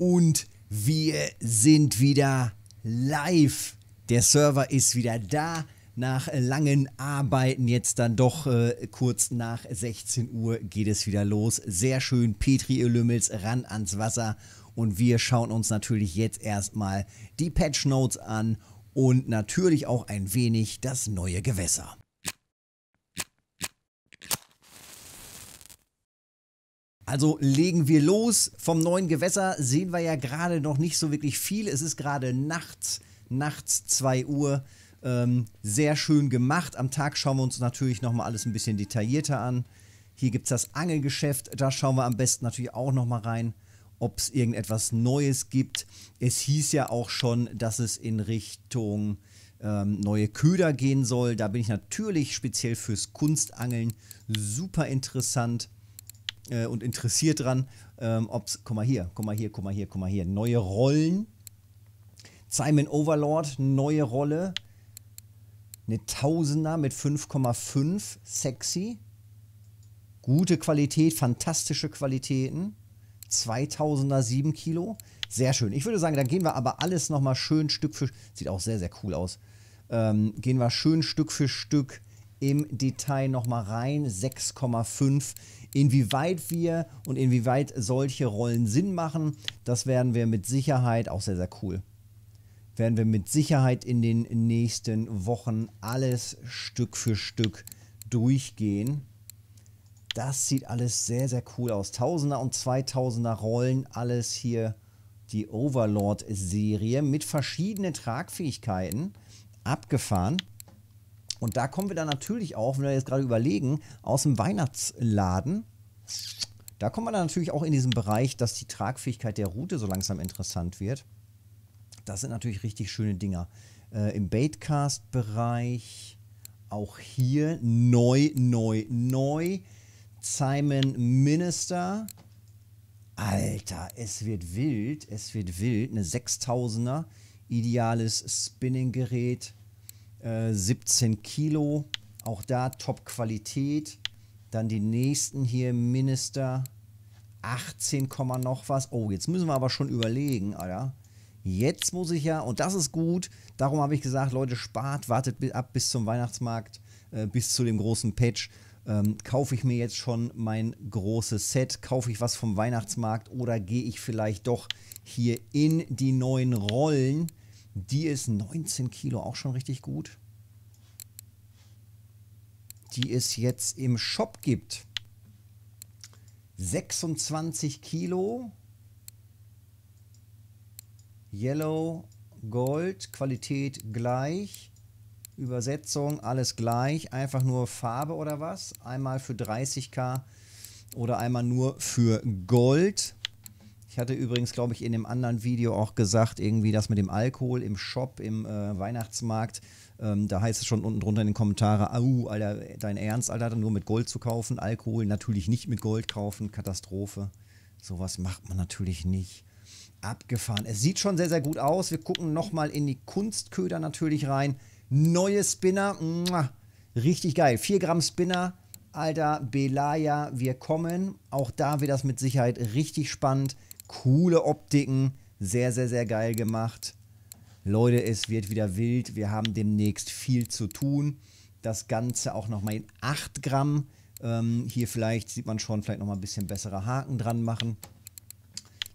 und wir sind wieder live. Der Server ist wieder da. Nach langen Arbeiten jetzt dann doch äh, kurz nach 16 Uhr geht es wieder los. Sehr schön, Petri Lümmels ran ans Wasser. Und wir schauen uns natürlich jetzt erstmal die Patch Notes an und natürlich auch ein wenig das neue Gewässer. Also legen wir los. Vom neuen Gewässer sehen wir ja gerade noch nicht so wirklich viel. Es ist gerade nachts, nachts 2 Uhr. Ähm, sehr schön gemacht. Am Tag schauen wir uns natürlich nochmal alles ein bisschen detaillierter an. Hier gibt es das Angelgeschäft. Da schauen wir am besten natürlich auch nochmal rein, ob es irgendetwas Neues gibt. Es hieß ja auch schon, dass es in Richtung ähm, neue Köder gehen soll. Da bin ich natürlich speziell fürs Kunstangeln super interessant äh, und interessiert dran, ähm, ob es, guck mal hier, guck mal hier, guck mal hier, guck mal hier, neue Rollen. Simon Overlord, neue Rolle. Eine Tausender mit 5,5, sexy. Gute Qualität, fantastische Qualitäten. 2000er 7 Kilo. Sehr schön. Ich würde sagen, dann gehen wir aber alles nochmal schön Stück für Sieht auch sehr, sehr cool aus. Ähm, gehen wir schön Stück für Stück im Detail nochmal rein. 6,5 Inwieweit wir und inwieweit solche Rollen Sinn machen, das werden wir mit Sicherheit auch sehr, sehr cool. Werden wir mit Sicherheit in den nächsten Wochen alles Stück für Stück durchgehen. Das sieht alles sehr, sehr cool aus. Tausender und Zweitausender Rollen, alles hier die Overlord-Serie mit verschiedenen Tragfähigkeiten abgefahren. Und da kommen wir dann natürlich auch, wenn wir jetzt gerade überlegen, aus dem Weihnachtsladen. Da kommen wir dann natürlich auch in diesen Bereich, dass die Tragfähigkeit der Route so langsam interessant wird. Das sind natürlich richtig schöne Dinger. Äh, Im Baitcast-Bereich auch hier neu, neu, neu. Simon Minister. Alter, es wird wild, es wird wild. Eine 6000er, ideales Spinning-Gerät. 17 äh, Kilo, auch da Top-Qualität. Dann die nächsten hier, Minister, 18, noch was. Oh, jetzt müssen wir aber schon überlegen, Alter. Jetzt muss ich ja, und das ist gut, darum habe ich gesagt, Leute, spart, wartet ab bis zum Weihnachtsmarkt, äh, bis zu dem großen Patch. Ähm, kaufe ich mir jetzt schon mein großes Set? Kaufe ich was vom Weihnachtsmarkt oder gehe ich vielleicht doch hier in die neuen Rollen? Die ist 19 Kilo, auch schon richtig gut. Die es jetzt im Shop gibt. 26 Kilo. Yellow, Gold, Qualität gleich. Übersetzung, alles gleich. Einfach nur Farbe oder was. Einmal für 30k oder einmal nur für Gold. Ich hatte übrigens, glaube ich, in dem anderen Video auch gesagt, irgendwie das mit dem Alkohol im Shop, im äh, Weihnachtsmarkt. Ähm, da heißt es schon unten drunter in den Kommentaren, au, Alter, dein Ernst, Alter, nur mit Gold zu kaufen. Alkohol natürlich nicht mit Gold kaufen, Katastrophe. Sowas macht man natürlich nicht. Abgefahren. Es sieht schon sehr, sehr gut aus. Wir gucken nochmal in die Kunstköder natürlich rein. Neue Spinner. Mua. Richtig geil. 4 Gramm Spinner. Alter, Belaya, wir kommen. Auch da wird das mit Sicherheit richtig spannend coole Optiken, sehr, sehr, sehr geil gemacht. Leute, es wird wieder wild. Wir haben demnächst viel zu tun. Das Ganze auch nochmal in 8 Gramm. Ähm, hier vielleicht sieht man schon, vielleicht nochmal ein bisschen bessere Haken dran machen.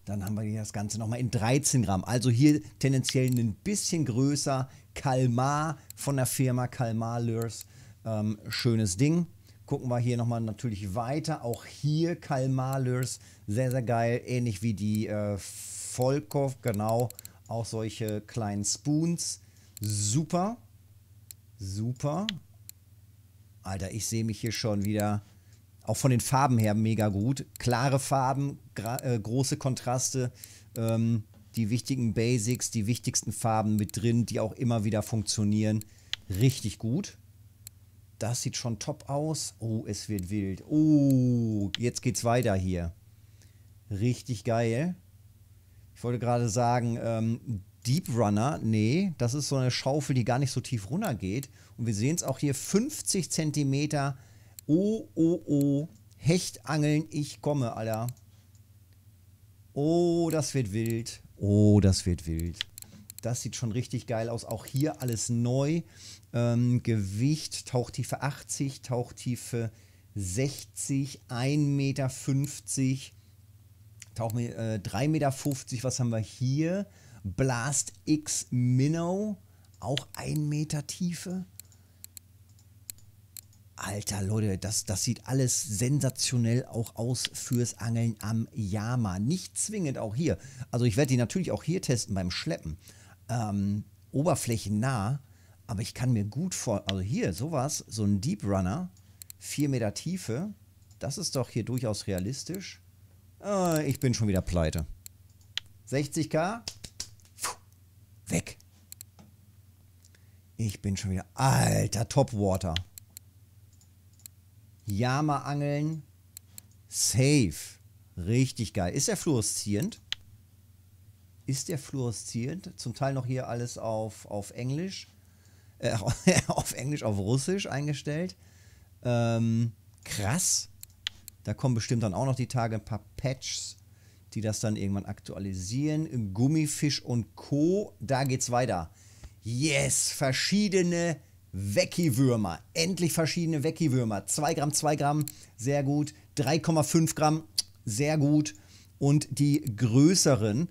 Dann haben wir hier das Ganze nochmal in 13 Gramm. Also hier tendenziell ein bisschen größer. Kalmar von der Firma Kalmar Lures. Ähm, schönes Ding gucken wir hier nochmal natürlich weiter. Auch hier Kalmalers, sehr, sehr geil. Ähnlich wie die äh, Volkov, genau. Auch solche kleinen Spoons. Super. Super. Alter, ich sehe mich hier schon wieder. Auch von den Farben her mega gut. Klare Farben, äh, große Kontraste. Ähm, die wichtigen Basics, die wichtigsten Farben mit drin, die auch immer wieder funktionieren. Richtig gut. Das sieht schon top aus. Oh, es wird wild. Oh, jetzt geht's weiter hier. Richtig geil. Ich wollte gerade sagen, ähm, Deep Runner, nee, das ist so eine Schaufel, die gar nicht so tief runter geht. Und wir sehen es auch hier, 50 Zentimeter. Oh, oh, oh. Hechtangeln, ich komme, Alter. Oh, das wird wild. Oh, das wird wild. Das sieht schon richtig geil aus. Auch hier alles neu. Ähm, Gewicht, Tauchtiefe 80, Tauchtiefe 60, 1,50 Meter. Tauch, äh, 3,50 Meter. Was haben wir hier? Blast X Minnow. Auch 1 Meter Tiefe. Alter Leute, das, das sieht alles sensationell auch aus fürs Angeln am Yama. Nicht zwingend auch hier. Also ich werde die natürlich auch hier testen beim Schleppen ähm, oberflächennah, aber ich kann mir gut vor, also hier sowas, so ein Deep Runner, 4 Meter Tiefe, das ist doch hier durchaus realistisch. Äh, ich bin schon wieder pleite. 60k, pfuh, weg. Ich bin schon wieder, alter Topwater. Jama angeln, safe. Richtig geil. Ist er fluoreszierend? ist der fluoreszierend. Zum Teil noch hier alles auf, auf Englisch, äh, auf Englisch, auf Russisch eingestellt. Ähm, krass. Da kommen bestimmt dann auch noch die Tage ein paar Patches, die das dann irgendwann aktualisieren. Gummifisch und Co. Da geht's weiter. Yes, verschiedene Weckiwürmer. Endlich verschiedene Weckiwürmer. 2 Gramm, 2 Gramm, sehr gut. 3,5 Gramm, sehr gut. Und die größeren,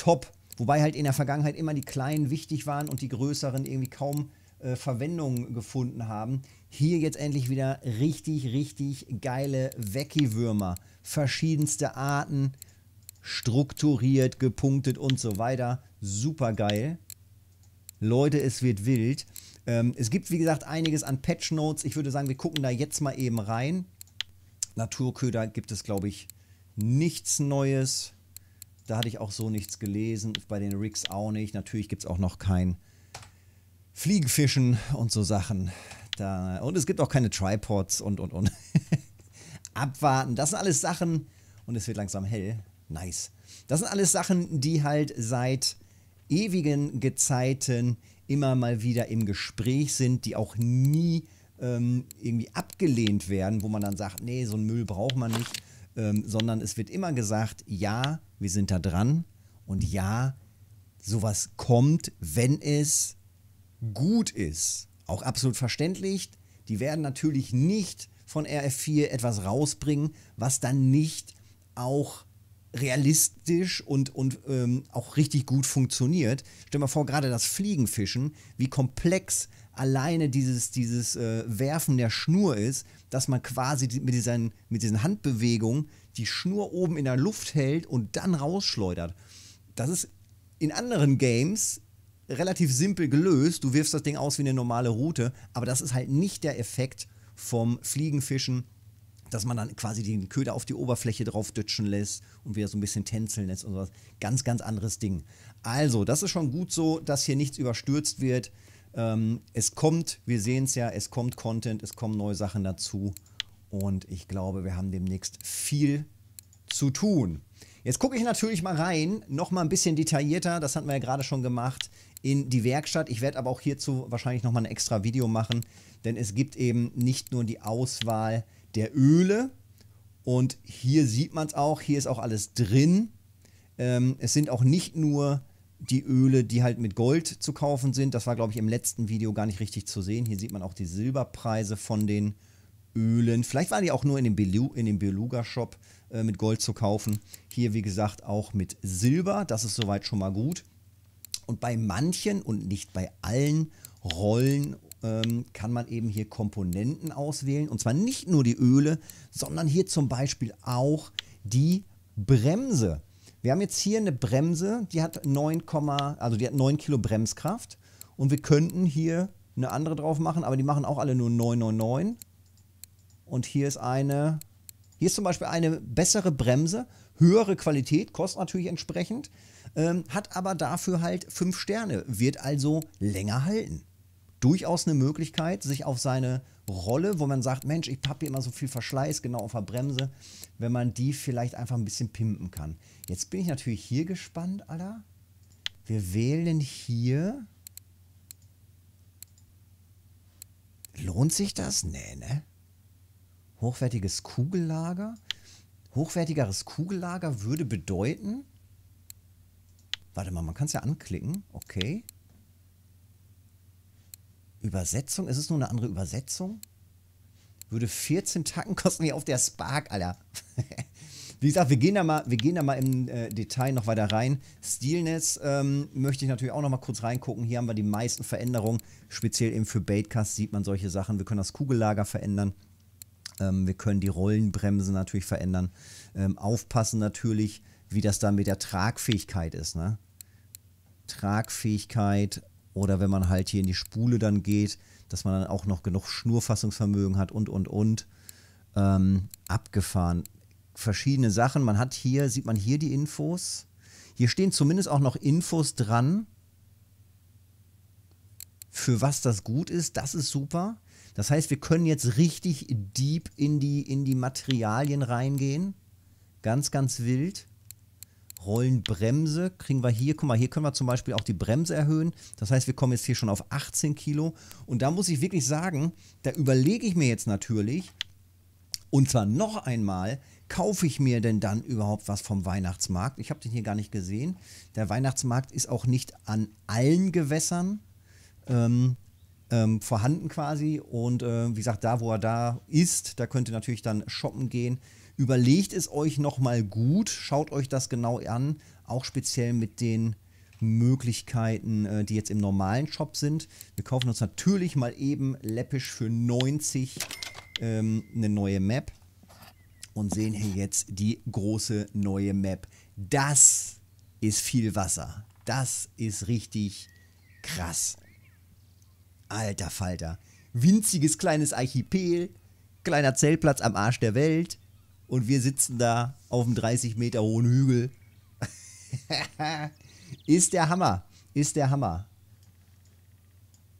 top. Wobei halt in der Vergangenheit immer die kleinen wichtig waren und die größeren irgendwie kaum äh, Verwendung gefunden haben. Hier jetzt endlich wieder richtig, richtig geile Wecki-Würmer. Verschiedenste Arten, strukturiert, gepunktet und so weiter. Super geil. Leute, es wird wild. Ähm, es gibt, wie gesagt, einiges an Patch Notes. Ich würde sagen, wir gucken da jetzt mal eben rein. Naturköder gibt es, glaube ich, nichts Neues. Da hatte ich auch so nichts gelesen, bei den Rigs auch nicht. Natürlich gibt es auch noch kein Fliegenfischen und so Sachen. Da, und es gibt auch keine Tripods und, und, und. Abwarten, das sind alles Sachen. Und es wird langsam hell. Nice. Das sind alles Sachen, die halt seit ewigen Gezeiten immer mal wieder im Gespräch sind, die auch nie ähm, irgendwie abgelehnt werden, wo man dann sagt, nee, so einen Müll braucht man nicht ähm, sondern es wird immer gesagt, ja, wir sind da dran und ja, sowas kommt, wenn es gut ist. Auch absolut verständlich. Die werden natürlich nicht von RF4 etwas rausbringen, was dann nicht auch realistisch und, und ähm, auch richtig gut funktioniert. Stell dir mal vor, gerade das Fliegenfischen, wie komplex alleine dieses, dieses äh, Werfen der Schnur ist, dass man quasi mit diesen, mit diesen Handbewegungen die Schnur oben in der Luft hält und dann rausschleudert. Das ist in anderen Games relativ simpel gelöst. Du wirfst das Ding aus wie eine normale Route, aber das ist halt nicht der Effekt vom Fliegenfischen, dass man dann quasi den Köder auf die Oberfläche drauf dütschen lässt und wieder so ein bisschen tänzeln lässt und sowas. Ganz, ganz anderes Ding. Also, das ist schon gut so, dass hier nichts überstürzt wird. Ähm, es kommt, wir sehen es ja, es kommt Content, es kommen neue Sachen dazu. Und ich glaube, wir haben demnächst viel zu tun. Jetzt gucke ich natürlich mal rein, nochmal ein bisschen detaillierter, das hatten wir ja gerade schon gemacht, in die Werkstatt. Ich werde aber auch hierzu wahrscheinlich nochmal ein extra Video machen, denn es gibt eben nicht nur die Auswahl der Öle. Und hier sieht man es auch, hier ist auch alles drin. Ähm, es sind auch nicht nur die Öle, die halt mit Gold zu kaufen sind. Das war, glaube ich, im letzten Video gar nicht richtig zu sehen. Hier sieht man auch die Silberpreise von den Ölen. Vielleicht waren die auch nur in dem, Belu dem Beluga-Shop äh, mit Gold zu kaufen. Hier, wie gesagt, auch mit Silber. Das ist soweit schon mal gut. Und bei manchen und nicht bei allen Rollen ähm, kann man eben hier Komponenten auswählen. Und zwar nicht nur die Öle, sondern hier zum Beispiel auch die Bremse. Wir haben jetzt hier eine Bremse, die hat 9, also die hat 9 Kilo Bremskraft. Und wir könnten hier eine andere drauf machen, aber die machen auch alle nur 999. Und hier ist eine, hier ist zum Beispiel eine bessere Bremse, höhere Qualität, kostet natürlich entsprechend, ähm, hat aber dafür halt 5 Sterne, wird also länger halten. Durchaus eine Möglichkeit, sich auf seine Rolle, wo man sagt, Mensch, ich habe hier immer so viel Verschleiß, genau auf der Bremse, wenn man die vielleicht einfach ein bisschen pimpen kann. Jetzt bin ich natürlich hier gespannt, Alter. Wir wählen hier. Lohnt sich das? Nee, ne? Hochwertiges Kugellager. Hochwertigeres Kugellager würde bedeuten... Warte mal, man kann es ja anklicken. Okay. Übersetzung? Ist es nur eine andere Übersetzung? Würde 14 Tacken kosten hier auf der Spark, Alter. Wie gesagt, wir gehen da mal, wir gehen da mal im äh, Detail noch weiter rein. Steelness ähm, möchte ich natürlich auch noch mal kurz reingucken. Hier haben wir die meisten Veränderungen. Speziell eben für Baitcast sieht man solche Sachen. Wir können das Kugellager verändern. Ähm, wir können die Rollenbremse natürlich verändern. Ähm, aufpassen natürlich, wie das dann mit der Tragfähigkeit ist. Ne? Tragfähigkeit oder wenn man halt hier in die Spule dann geht, dass man dann auch noch genug Schnurfassungsvermögen hat und, und, und. Ähm, abgefahren. Verschiedene Sachen. Man hat hier, sieht man hier die Infos. Hier stehen zumindest auch noch Infos dran, für was das gut ist. Das ist super. Das heißt, wir können jetzt richtig deep in die, in die Materialien reingehen. Ganz, ganz wild. Rollenbremse kriegen wir hier, guck mal, hier können wir zum Beispiel auch die Bremse erhöhen. Das heißt, wir kommen jetzt hier schon auf 18 Kilo. Und da muss ich wirklich sagen, da überlege ich mir jetzt natürlich, und zwar noch einmal, kaufe ich mir denn dann überhaupt was vom Weihnachtsmarkt? Ich habe den hier gar nicht gesehen. Der Weihnachtsmarkt ist auch nicht an allen Gewässern ähm, ähm, vorhanden quasi. Und äh, wie gesagt, da, wo er da ist, da könnt ihr natürlich dann shoppen gehen. Überlegt es euch nochmal gut, schaut euch das genau an, auch speziell mit den Möglichkeiten, äh, die jetzt im normalen Shop sind. Wir kaufen uns natürlich mal eben läppisch für 90 ähm, eine neue Map und sehen hier jetzt die große neue Map. Das ist viel Wasser. Das ist richtig krass. Alter Falter. Winziges kleines Archipel, kleiner Zeltplatz am Arsch der Welt, und wir sitzen da auf einem 30 Meter hohen Hügel. ist der Hammer. Ist der Hammer.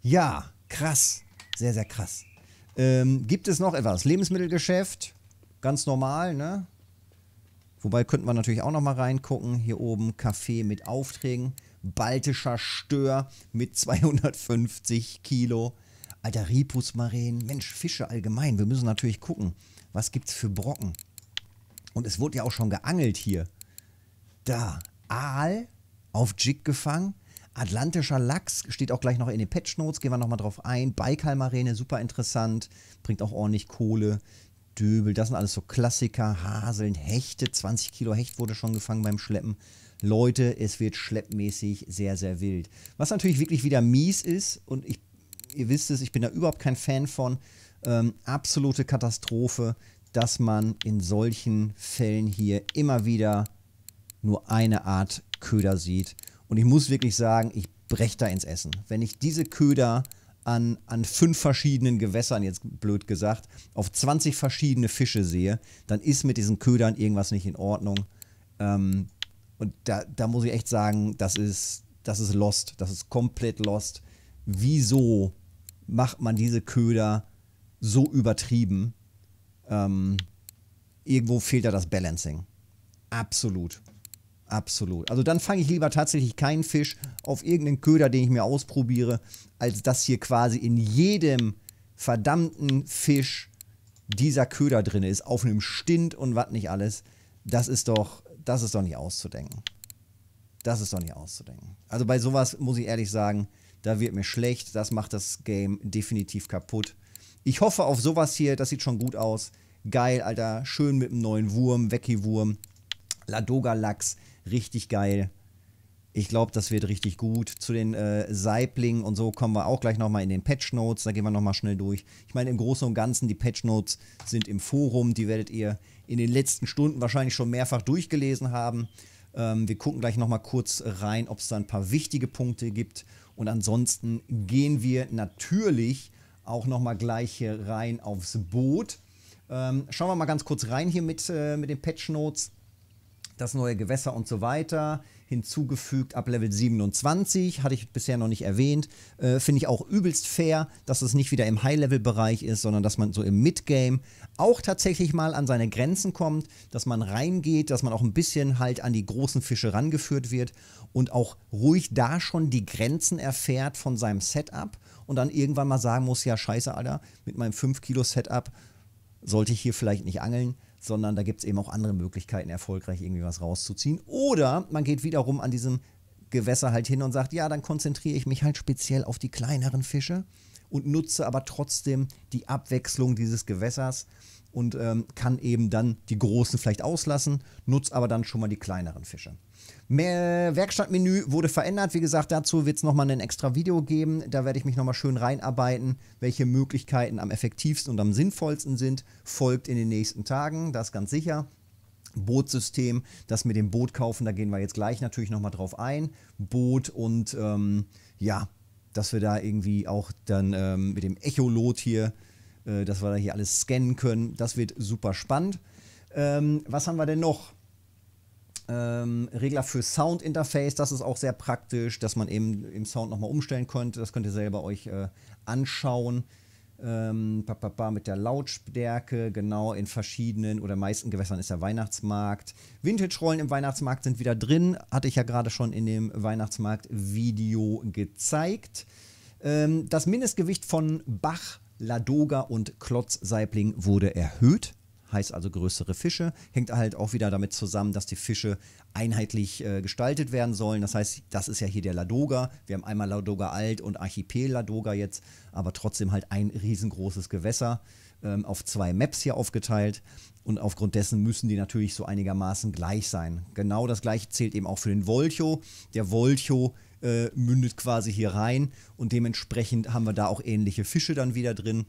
Ja, krass. Sehr, sehr krass. Ähm, gibt es noch etwas? Lebensmittelgeschäft, ganz normal, ne? Wobei könnte man natürlich auch nochmal reingucken. Hier oben Kaffee mit Aufträgen. Baltischer Stör mit 250 Kilo. Alter, Ripusmaren. Mensch, Fische allgemein. Wir müssen natürlich gucken, was gibt's für Brocken. Und es wurde ja auch schon geangelt hier. Da, Aal auf Jig gefangen. Atlantischer Lachs steht auch gleich noch in den Patch Notes, gehen wir nochmal drauf ein. baikal super interessant, bringt auch ordentlich Kohle. Döbel, das sind alles so Klassiker. Haseln, Hechte, 20 Kilo Hecht wurde schon gefangen beim Schleppen. Leute, es wird schleppmäßig sehr, sehr wild. Was natürlich wirklich wieder mies ist und ich, ihr wisst es, ich bin da überhaupt kein Fan von. Ähm, absolute Katastrophe dass man in solchen Fällen hier immer wieder nur eine Art Köder sieht. Und ich muss wirklich sagen, ich breche da ins Essen. Wenn ich diese Köder an, an fünf verschiedenen Gewässern, jetzt blöd gesagt, auf 20 verschiedene Fische sehe, dann ist mit diesen Ködern irgendwas nicht in Ordnung. Ähm, und da, da muss ich echt sagen, das ist, das ist lost. Das ist komplett lost. Wieso macht man diese Köder so übertrieben? ähm, irgendwo fehlt da das Balancing. Absolut. Absolut. Also dann fange ich lieber tatsächlich keinen Fisch auf irgendeinen Köder, den ich mir ausprobiere, als dass hier quasi in jedem verdammten Fisch dieser Köder drin ist, auf einem Stint und was nicht alles. Das ist doch, das ist doch nicht auszudenken. Das ist doch nicht auszudenken. Also bei sowas muss ich ehrlich sagen, da wird mir schlecht. Das macht das Game definitiv kaputt. Ich hoffe auf sowas hier, das sieht schon gut aus. Geil, Alter. Schön mit einem neuen Wurm, Wecki-Wurm. Ladoga-Lachs. Richtig geil. Ich glaube, das wird richtig gut. Zu den äh, Saiblingen und so kommen wir auch gleich nochmal in den Patch Notes. Da gehen wir nochmal schnell durch. Ich meine, im Großen und Ganzen, die Patch Notes sind im Forum. Die werdet ihr in den letzten Stunden wahrscheinlich schon mehrfach durchgelesen haben. Ähm, wir gucken gleich nochmal kurz rein, ob es da ein paar wichtige Punkte gibt. Und ansonsten gehen wir natürlich auch nochmal gleich hier rein aufs Boot. Ähm, schauen wir mal ganz kurz rein hier mit, äh, mit den Patch Notes. Das neue Gewässer und so weiter hinzugefügt ab Level 27, hatte ich bisher noch nicht erwähnt. Äh, Finde ich auch übelst fair, dass es nicht wieder im High-Level-Bereich ist, sondern dass man so im Mid-Game auch tatsächlich mal an seine Grenzen kommt, dass man reingeht, dass man auch ein bisschen halt an die großen Fische rangeführt wird und auch ruhig da schon die Grenzen erfährt von seinem Setup und dann irgendwann mal sagen muss, ja scheiße, Alter, mit meinem 5-Kilo-Setup sollte ich hier vielleicht nicht angeln, sondern da gibt es eben auch andere Möglichkeiten, erfolgreich irgendwie was rauszuziehen. Oder man geht wiederum an diesem Gewässer halt hin und sagt, ja, dann konzentriere ich mich halt speziell auf die kleineren Fische und nutze aber trotzdem die Abwechslung dieses Gewässers und ähm, kann eben dann die großen vielleicht auslassen, nutze aber dann schon mal die kleineren Fische. Werkstattmenü wurde verändert. Wie gesagt, dazu wird es nochmal ein extra Video geben. Da werde ich mich nochmal schön reinarbeiten, welche Möglichkeiten am effektivsten und am sinnvollsten sind. Folgt in den nächsten Tagen, das ganz sicher. Bootsystem, das mit dem Boot kaufen, da gehen wir jetzt gleich natürlich nochmal drauf ein. Boot und ähm, ja, dass wir da irgendwie auch dann ähm, mit dem Echolot hier, äh, dass wir da hier alles scannen können. Das wird super spannend. Ähm, was haben wir denn noch? Ähm, Regler für Soundinterface, das ist auch sehr praktisch, dass man eben im Sound nochmal umstellen könnte. Das könnt ihr selber euch äh, anschauen ähm, mit der Lautstärke, genau in verschiedenen oder meisten Gewässern ist der Weihnachtsmarkt. Vintage-Rollen im Weihnachtsmarkt sind wieder drin, hatte ich ja gerade schon in dem Weihnachtsmarkt-Video gezeigt. Ähm, das Mindestgewicht von Bach, Ladoga und Klotz-Saibling wurde erhöht heißt also größere Fische. Hängt halt auch wieder damit zusammen, dass die Fische einheitlich äh, gestaltet werden sollen. Das heißt, das ist ja hier der Ladoga. Wir haben einmal Ladoga Alt und Archipel Ladoga jetzt, aber trotzdem halt ein riesengroßes Gewässer ähm, auf zwei Maps hier aufgeteilt. Und aufgrund dessen müssen die natürlich so einigermaßen gleich sein. Genau das gleiche zählt eben auch für den Volcho. Der Volcho äh, mündet quasi hier rein und dementsprechend haben wir da auch ähnliche Fische dann wieder drin.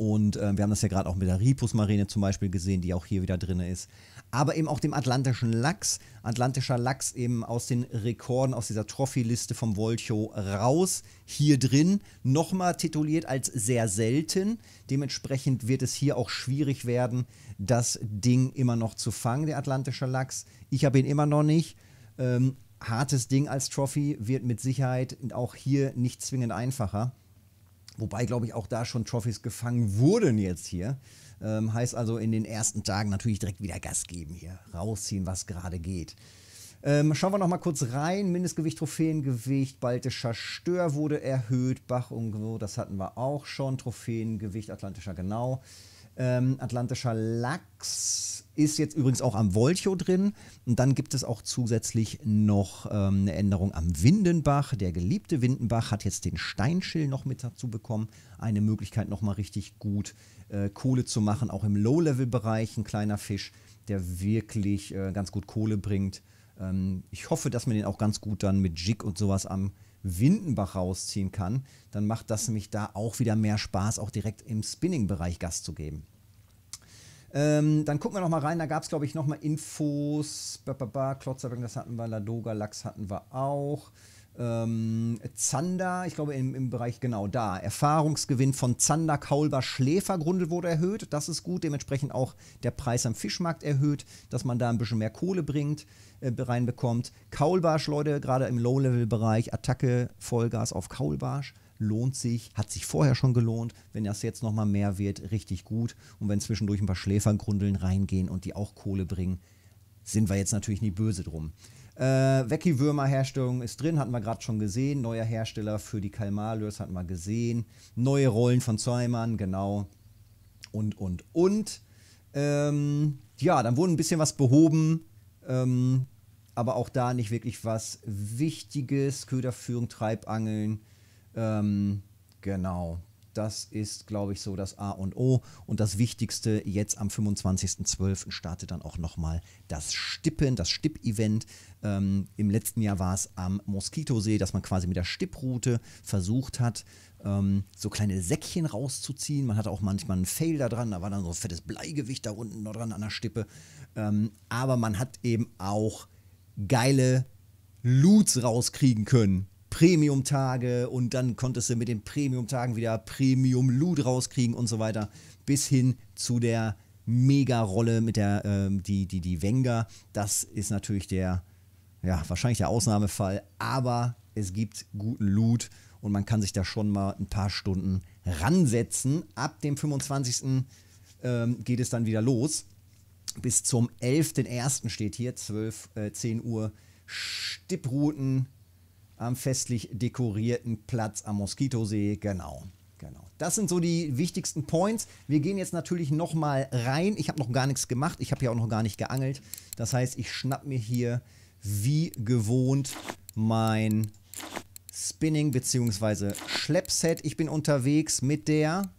Und äh, wir haben das ja gerade auch mit der Ripusmarine zum Beispiel gesehen, die auch hier wieder drin ist. Aber eben auch dem atlantischen Lachs. Atlantischer Lachs eben aus den Rekorden, aus dieser Trophy-Liste vom Volcho raus. Hier drin nochmal tituliert als sehr selten. Dementsprechend wird es hier auch schwierig werden, das Ding immer noch zu fangen, der atlantische Lachs. Ich habe ihn immer noch nicht. Ähm, hartes Ding als Trophy wird mit Sicherheit auch hier nicht zwingend einfacher. Wobei, glaube ich, auch da schon Trophys gefangen wurden jetzt hier. Ähm, heißt also in den ersten Tagen natürlich direkt wieder Gas geben hier. Rausziehen, was gerade geht. Ähm, schauen wir nochmal kurz rein. Mindestgewicht, Trophäengewicht, baltischer Stör wurde erhöht. Bach und das hatten wir auch schon. Trophäengewicht, atlantischer genau. Ähm, Atlantischer Lachs ist jetzt übrigens auch am Volcho drin. Und dann gibt es auch zusätzlich noch ähm, eine Änderung am Windenbach. Der geliebte Windenbach hat jetzt den Steinschill noch mit dazu bekommen. Eine Möglichkeit, nochmal richtig gut äh, Kohle zu machen. Auch im Low-Level-Bereich ein kleiner Fisch, der wirklich äh, ganz gut Kohle bringt. Ähm, ich hoffe, dass man den auch ganz gut dann mit Jig und sowas am Windenbach rausziehen kann, dann macht das nämlich da auch wieder mehr Spaß, auch direkt im Spinning-Bereich Gas zu geben. Ähm, dann gucken wir nochmal rein. Da gab es, glaube ich, nochmal Infos. Klotzerbring, das hatten wir. Ladoga, Lachs hatten wir auch ähm, Zander, ich glaube im, im, Bereich genau da, Erfahrungsgewinn von Zander, Kaulber, Schläfergrundel wurde erhöht. Das ist gut, dementsprechend auch der Preis am Fischmarkt erhöht, dass man da ein bisschen mehr Kohle bringt, äh, reinbekommt. Kaulbarsch, Leute, gerade im Low-Level-Bereich, Attacke, Vollgas auf Kaulbarsch lohnt sich, hat sich vorher schon gelohnt. Wenn das jetzt nochmal mehr wird, richtig gut. Und wenn zwischendurch ein paar Schläfergrundeln reingehen und die auch Kohle bringen, sind wir jetzt natürlich nie böse drum. Äh, wecki würmer herstellung ist drin, hatten wir gerade schon gesehen. Neuer Hersteller für die Kalmarlös hatten wir gesehen. Neue Rollen von Zäumern, genau. Und, und, und. Ähm, ja, dann wurde ein bisschen was behoben. Ähm, aber auch da nicht wirklich was Wichtiges. Köderführung, Treibangeln. Ähm, genau. Das ist, glaube ich, so das A und O. Und das Wichtigste, jetzt am 25.12. startet dann auch nochmal das Stippen, das Stipp-Event. Ähm, Im letzten Jahr war es am Moskitosee, dass man quasi mit der Stipproute versucht hat, ähm, so kleine Säckchen rauszuziehen. Man hatte auch manchmal einen Fail da dran, da war dann so ein fettes Bleigewicht da unten noch dran an der Stippe. Ähm, aber man hat eben auch geile Loots rauskriegen können Premium-Tage und dann konntest du mit den Premium-Tagen wieder Premium-Loot rauskriegen und so weiter, bis hin zu der Mega-Rolle mit der, ähm, die, die, die Wenger. Das ist natürlich der, ja, wahrscheinlich der Ausnahmefall, aber es gibt guten Loot und man kann sich da schon mal ein paar Stunden ransetzen. Ab dem 25. Ähm, geht es dann wieder los. Bis zum 11.01. steht hier, 12, äh, 10 Uhr, Stipprouten, am festlich dekorierten Platz am Moskitosee. Genau. Genau. Das sind so die wichtigsten Points. Wir gehen jetzt natürlich nochmal rein. Ich habe noch gar nichts gemacht. Ich habe ja auch noch gar nicht geangelt. Das heißt, ich schnapp mir hier wie gewohnt mein Spinning bzw. Schleppset. Ich bin unterwegs mit der,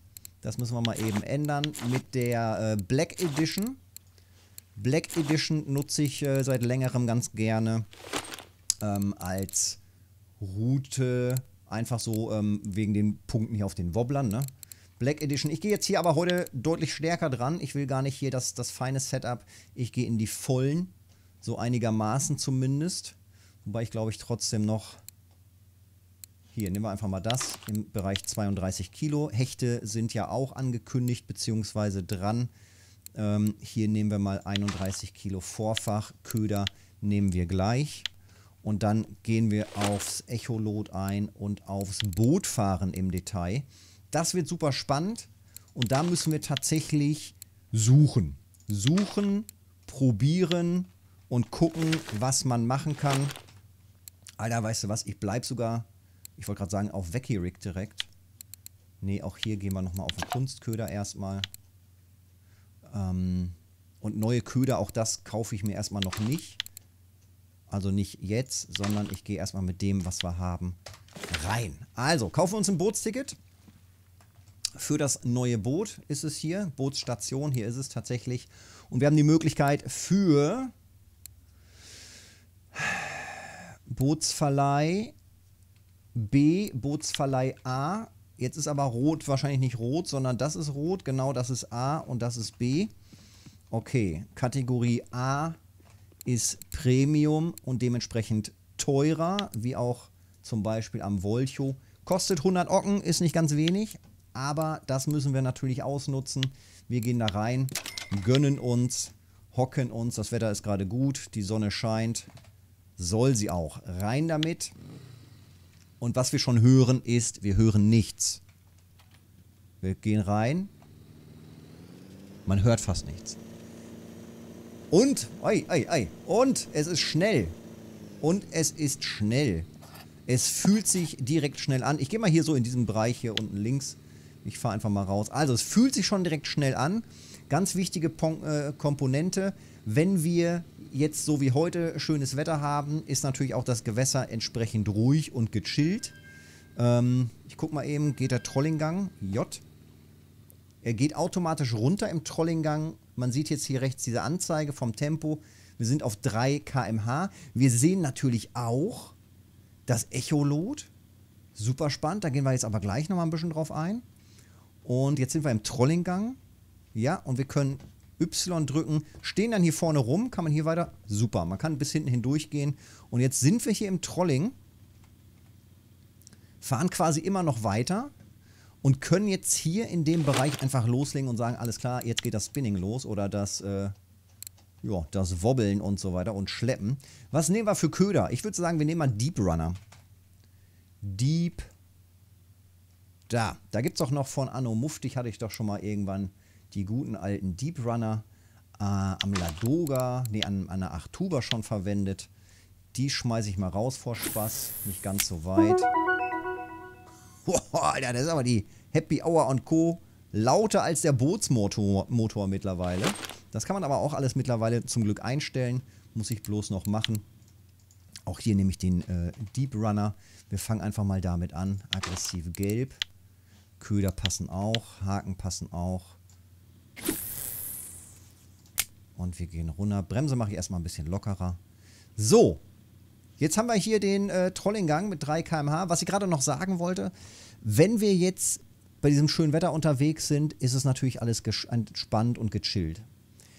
das müssen wir mal eben ändern, mit der äh, Black Edition. Black Edition nutze ich äh, seit längerem ganz gerne ähm, als Route, einfach so ähm, wegen den Punkten hier auf den Wobblern, ne? Black Edition. Ich gehe jetzt hier aber heute deutlich stärker dran. Ich will gar nicht hier das, das feine Setup. Ich gehe in die vollen, so einigermaßen zumindest. Wobei ich glaube ich trotzdem noch... Hier, nehmen wir einfach mal das im Bereich 32 Kilo. Hechte sind ja auch angekündigt bzw. dran. Ähm, hier nehmen wir mal 31 Kilo Vorfach. Köder nehmen wir gleich. Und dann gehen wir aufs Echolot ein und aufs Bootfahren im Detail. Das wird super spannend. Und da müssen wir tatsächlich suchen. Suchen, probieren und gucken, was man machen kann. Alter, weißt du was? Ich bleib sogar, ich wollte gerade sagen, auf Weckirig direkt. Ne, auch hier gehen wir nochmal auf den Kunstköder erstmal. Ähm, und neue Köder, auch das kaufe ich mir erstmal noch nicht. Also nicht jetzt, sondern ich gehe erstmal mit dem, was wir haben, rein. Also, kaufen wir uns ein Bootsticket. Für das neue Boot ist es hier. Bootsstation, hier ist es tatsächlich. Und wir haben die Möglichkeit für Bootsverleih B, Bootsverleih A. Jetzt ist aber rot wahrscheinlich nicht rot, sondern das ist rot, genau das ist A und das ist B. Okay, Kategorie A ist Premium und dementsprechend teurer, wie auch zum Beispiel am Volcho. Kostet 100 Ocken, ist nicht ganz wenig, aber das müssen wir natürlich ausnutzen. Wir gehen da rein, gönnen uns, hocken uns. Das Wetter ist gerade gut, die Sonne scheint. Soll sie auch. Rein damit. Und was wir schon hören ist, wir hören nichts. Wir gehen rein. Man hört fast nichts. Und, oi, oi, oi. Und es ist schnell. Und es ist schnell. Es fühlt sich direkt schnell an. Ich gehe mal hier so in diesen Bereich hier unten links. Ich fahre einfach mal raus. Also es fühlt sich schon direkt schnell an. Ganz wichtige Pon äh, Komponente. Wenn wir jetzt so wie heute schönes Wetter haben, ist natürlich auch das Gewässer entsprechend ruhig und gechillt. Ähm, ich guck mal eben, geht der Trollinggang? J. Er geht automatisch runter im Trollinggang man sieht jetzt hier rechts diese Anzeige vom Tempo. Wir sind auf 3 km/h. Wir sehen natürlich auch das Echolot. Super spannend. Da gehen wir jetzt aber gleich nochmal ein bisschen drauf ein. Und jetzt sind wir im Trollinggang. Ja, und wir können Y drücken, stehen dann hier vorne rum, kann man hier weiter, super, man kann bis hinten hindurch gehen. Und jetzt sind wir hier im Trolling, fahren quasi immer noch weiter, und können jetzt hier in dem Bereich einfach loslegen und sagen, alles klar, jetzt geht das Spinning los oder das, äh, ja, das Wobbeln und so weiter und Schleppen. Was nehmen wir für Köder? Ich würde sagen, wir nehmen mal Deep Runner. Deep. Da. Da gibt es doch noch von Anno Muftig, hatte ich doch schon mal irgendwann die guten alten Deep Runner äh, am Ladoga, nee, an, an der Achtuba schon verwendet. Die schmeiße ich mal raus vor Spaß. Nicht ganz so weit. Boah, Alter, das ist aber die Happy Hour und Co. lauter als der Bootsmotor Motor mittlerweile. Das kann man aber auch alles mittlerweile zum Glück einstellen. Muss ich bloß noch machen. Auch hier nehme ich den äh, Deep Runner. Wir fangen einfach mal damit an. Aggressiv gelb. Köder passen auch. Haken passen auch. Und wir gehen runter. Bremse mache ich erstmal ein bisschen lockerer. So, Jetzt haben wir hier den äh, Trollinggang mit 3 km/h. Was ich gerade noch sagen wollte, wenn wir jetzt bei diesem schönen Wetter unterwegs sind, ist es natürlich alles entspannt und gechillt.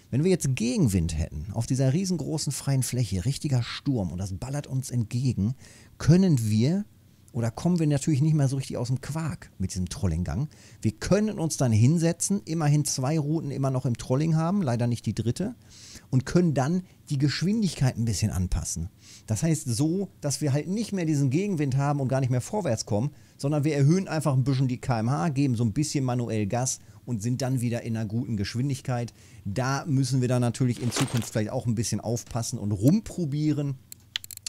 Wenn wir jetzt Gegenwind hätten, auf dieser riesengroßen freien Fläche, richtiger Sturm und das ballert uns entgegen, können wir oder kommen wir natürlich nicht mehr so richtig aus dem Quark mit diesem Trollinggang. Wir können uns dann hinsetzen, immerhin zwei Routen immer noch im Trolling haben, leider nicht die dritte, und können dann die Geschwindigkeit ein bisschen anpassen. Das heißt so, dass wir halt nicht mehr diesen Gegenwind haben und gar nicht mehr vorwärts kommen, sondern wir erhöhen einfach ein bisschen die kmh, geben so ein bisschen manuell Gas und sind dann wieder in einer guten Geschwindigkeit. Da müssen wir dann natürlich in Zukunft vielleicht auch ein bisschen aufpassen und rumprobieren,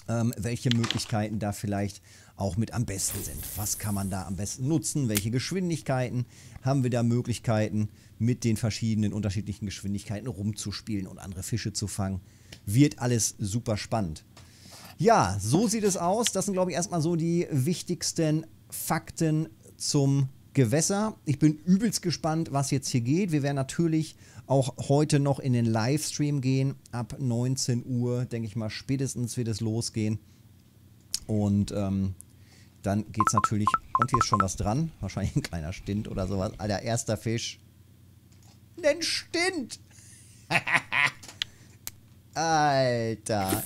ähm, welche Möglichkeiten da vielleicht auch mit am besten sind. Was kann man da am besten nutzen? Welche Geschwindigkeiten haben wir da Möglichkeiten, mit den verschiedenen unterschiedlichen Geschwindigkeiten rumzuspielen und andere Fische zu fangen? Wird alles super spannend. Ja, so sieht es aus. Das sind, glaube ich, erstmal so die wichtigsten Fakten zum Gewässer. Ich bin übelst gespannt, was jetzt hier geht. Wir werden natürlich auch heute noch in den Livestream gehen. Ab 19 Uhr, denke ich mal, spätestens wird es losgehen. Und ähm, dann geht es natürlich. Und hier ist schon was dran. Wahrscheinlich ein kleiner Stint oder sowas. Alter, erster Fisch. Nen Stint! Alter.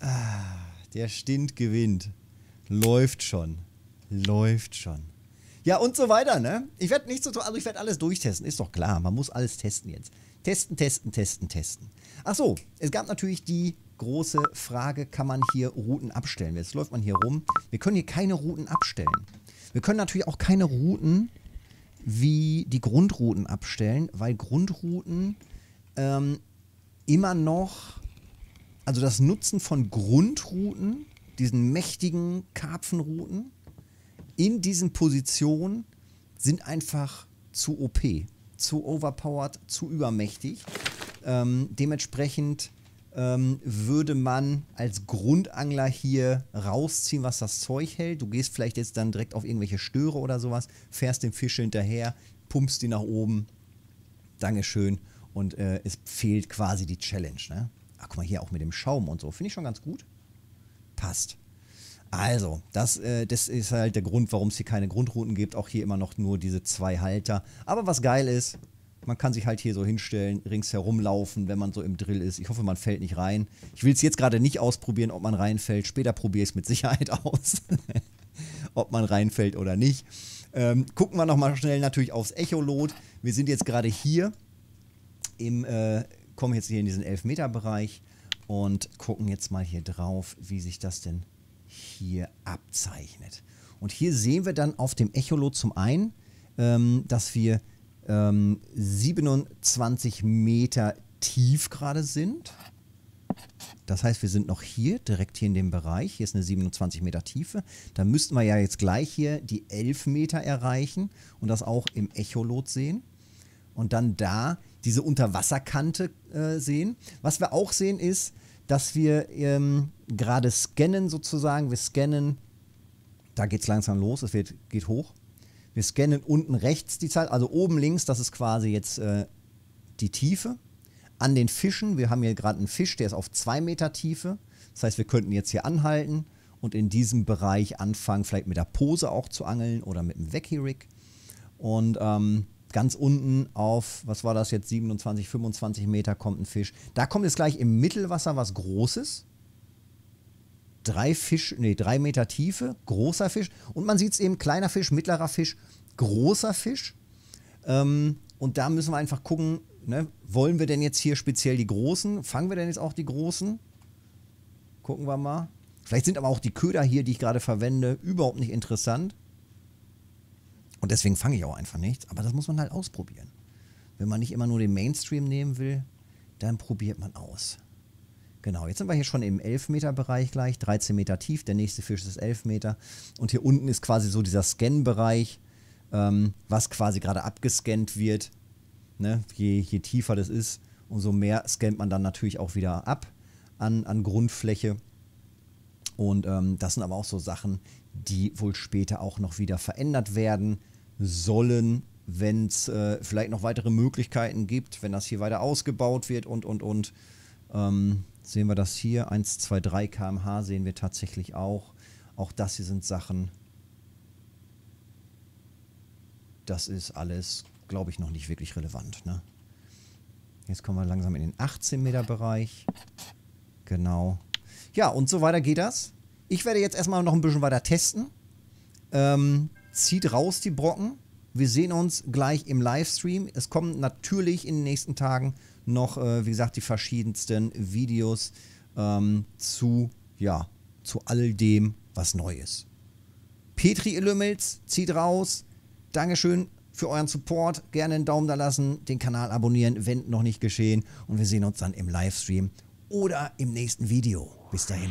Ah, der Stint gewinnt. Läuft schon. Läuft schon. Ja, und so weiter, ne? Ich werde nichts so tun. Also, ich werde alles durchtesten. Ist doch klar. Man muss alles testen jetzt. Testen, testen, testen, testen. Ach so, es gab natürlich die große Frage, kann man hier Routen abstellen? Jetzt läuft man hier rum. Wir können hier keine Routen abstellen. Wir können natürlich auch keine Routen wie die Grundrouten abstellen, weil Grundrouten ähm, immer noch, also das Nutzen von Grundrouten, diesen mächtigen Karpfenrouten, in diesen Positionen sind einfach zu OP, zu overpowered, zu übermächtig. Ähm, dementsprechend ähm, würde man als Grundangler hier rausziehen, was das Zeug hält. Du gehst vielleicht jetzt dann direkt auf irgendwelche Störe oder sowas, fährst den Fisch hinterher, pumpst ihn nach oben. Dankeschön. Und äh, es fehlt quasi die Challenge. Ne? Ach, guck mal, hier auch mit dem Schaum und so. Finde ich schon ganz gut. Passt. Also, das, äh, das ist halt der Grund, warum es hier keine Grundrouten gibt. Auch hier immer noch nur diese zwei Halter. Aber was geil ist, man kann sich halt hier so hinstellen, ringsherum laufen, wenn man so im Drill ist. Ich hoffe, man fällt nicht rein. Ich will es jetzt gerade nicht ausprobieren, ob man reinfällt. Später probiere ich es mit Sicherheit aus, ob man reinfällt oder nicht. Ähm, gucken wir nochmal schnell natürlich aufs Echolot. Wir sind jetzt gerade hier im, äh, kommen jetzt hier in diesen 11-Meter-Bereich und gucken jetzt mal hier drauf, wie sich das denn hier abzeichnet. Und hier sehen wir dann auf dem Echolot zum einen, ähm, dass wir ähm, 27 Meter tief gerade sind. Das heißt, wir sind noch hier, direkt hier in dem Bereich. Hier ist eine 27 Meter Tiefe. Da müssten wir ja jetzt gleich hier die 11 Meter erreichen und das auch im Echolot sehen. Und dann da diese Unterwasserkante äh, sehen. Was wir auch sehen ist, dass wir ähm, gerade scannen sozusagen. Wir scannen, da geht es langsam los, es wird, geht hoch. Wir scannen unten rechts die Zeit, also oben links, das ist quasi jetzt äh, die Tiefe. An den Fischen, wir haben hier gerade einen Fisch, der ist auf 2 Meter Tiefe. Das heißt, wir könnten jetzt hier anhalten und in diesem Bereich anfangen, vielleicht mit der Pose auch zu angeln oder mit dem Wecki-Rig. Und ähm, ganz unten auf, was war das jetzt, 27, 25 Meter kommt ein Fisch. Da kommt jetzt gleich im Mittelwasser was Großes drei Fisch, nee, drei Meter Tiefe, großer Fisch. Und man sieht es eben, kleiner Fisch, mittlerer Fisch, großer Fisch. Ähm, und da müssen wir einfach gucken, ne, wollen wir denn jetzt hier speziell die großen? Fangen wir denn jetzt auch die großen? Gucken wir mal. Vielleicht sind aber auch die Köder hier, die ich gerade verwende, überhaupt nicht interessant. Und deswegen fange ich auch einfach nichts. Aber das muss man halt ausprobieren. Wenn man nicht immer nur den Mainstream nehmen will, dann probiert man aus. Genau, jetzt sind wir hier schon im 11-Meter-Bereich gleich, 13 Meter tief, der nächste Fisch ist 11 Meter. Und hier unten ist quasi so dieser Scan-Bereich, ähm, was quasi gerade abgescannt wird. Ne? Je, je tiefer das ist, umso mehr scannt man dann natürlich auch wieder ab an, an Grundfläche. Und ähm, das sind aber auch so Sachen, die wohl später auch noch wieder verändert werden sollen, wenn es äh, vielleicht noch weitere Möglichkeiten gibt, wenn das hier weiter ausgebaut wird und, und, und. Ähm, sehen wir das hier. 1, 2, 3 km/h sehen wir tatsächlich auch. Auch das hier sind Sachen. Das ist alles, glaube ich, noch nicht wirklich relevant. Ne? Jetzt kommen wir langsam in den 18 Meter Bereich. Genau. Ja, und so weiter geht das. Ich werde jetzt erstmal noch ein bisschen weiter testen. Ähm, zieht raus die Brocken. Wir sehen uns gleich im Livestream. Es kommen natürlich in den nächsten Tagen noch, äh, wie gesagt, die verschiedensten Videos ähm, zu, ja, zu all dem, was neu ist. Petri Illumils zieht raus. Dankeschön für euren Support. Gerne einen Daumen da lassen, den Kanal abonnieren, wenn noch nicht geschehen. Und wir sehen uns dann im Livestream oder im nächsten Video. Bis dahin.